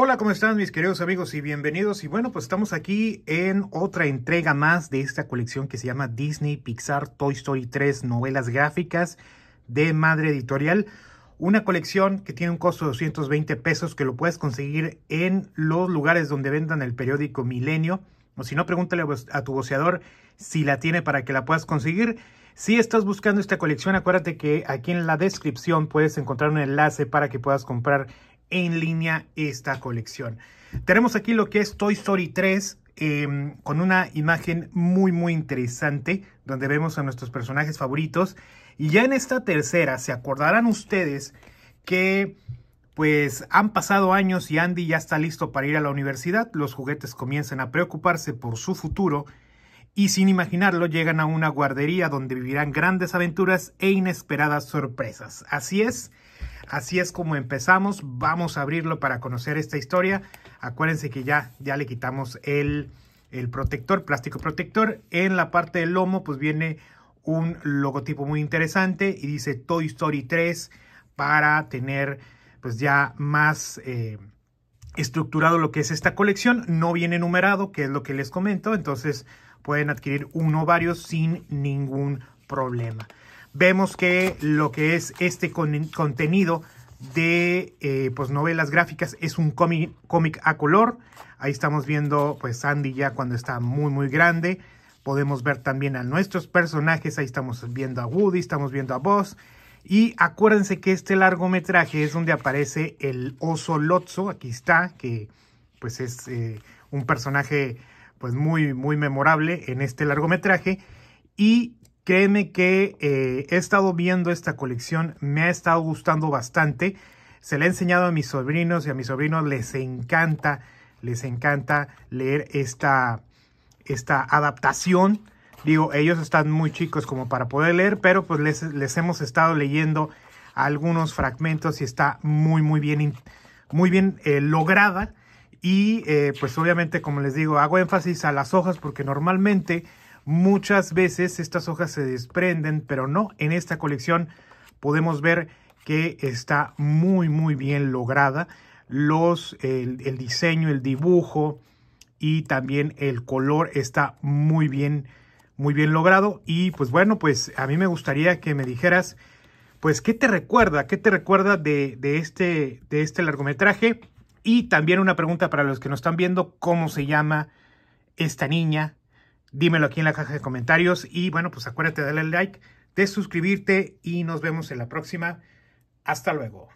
Hola, ¿cómo están mis queridos amigos y bienvenidos? Y bueno, pues estamos aquí en otra entrega más de esta colección que se llama Disney Pixar Toy Story 3 Novelas Gráficas de Madre Editorial. Una colección que tiene un costo de 220 pesos que lo puedes conseguir en los lugares donde vendan el periódico Milenio. O si no, pregúntale a tu voceador si la tiene para que la puedas conseguir. Si estás buscando esta colección, acuérdate que aquí en la descripción puedes encontrar un enlace para que puedas comprar en línea esta colección. Tenemos aquí lo que es Toy Story 3, em, con una imagen muy, muy interesante, donde vemos a nuestros personajes favoritos. Y ya en esta tercera, se acordarán ustedes que pues han pasado años y Andy ya está listo para ir a la universidad, los juguetes comienzan a preocuparse por su futuro y sin imaginarlo llegan a una guardería donde vivirán grandes aventuras e inesperadas sorpresas. Así es, así es como empezamos. Vamos a abrirlo para conocer esta historia. Acuérdense que ya, ya le quitamos el, el protector, plástico protector. En la parte del lomo pues viene un logotipo muy interesante y dice Toy Story 3 para tener pues ya más... Eh, estructurado lo que es esta colección, no viene numerado, que es lo que les comento, entonces pueden adquirir uno o varios sin ningún problema. Vemos que lo que es este contenido de eh, pues novelas gráficas es un cómic, cómic a color. Ahí estamos viendo pues Sandy ya cuando está muy muy grande. Podemos ver también a nuestros personajes. Ahí estamos viendo a Woody, estamos viendo a Buzz. Y acuérdense que este largometraje es donde aparece el oso Lotso. Aquí está, que pues es eh, un personaje pues muy, muy memorable en este largometraje. Y créeme que eh, he estado viendo esta colección, me ha estado gustando bastante. Se la he enseñado a mis sobrinos y a mis sobrinos les encanta, les encanta leer esta, esta adaptación. Digo, ellos están muy chicos como para poder leer, pero pues les, hemos estado leyendo algunos fragmentos y está muy, muy bien, muy bien eh, lograda y eh, pues obviamente, como les digo, hago énfasis a las hojas porque normalmente muchas veces estas hojas se desprenden, pero no, en esta colección podemos ver que está muy muy bien lograda. Los, el, diseño, el dibujo y también el color está muy bien, muy bien logrado. Y pues bueno, pues a mí me gustaría que me dijeras, pues, ¿qué te recuerda? ¿Qué te recuerda de, de este, de este largometraje? Y también una pregunta para los que nos están viendo, ¿cómo se llama esta niña? Dímelo aquí en la caja de comentarios y bueno, pues acuérdate de darle like, de suscribirte y nos vemos en la próxima. Hasta luego.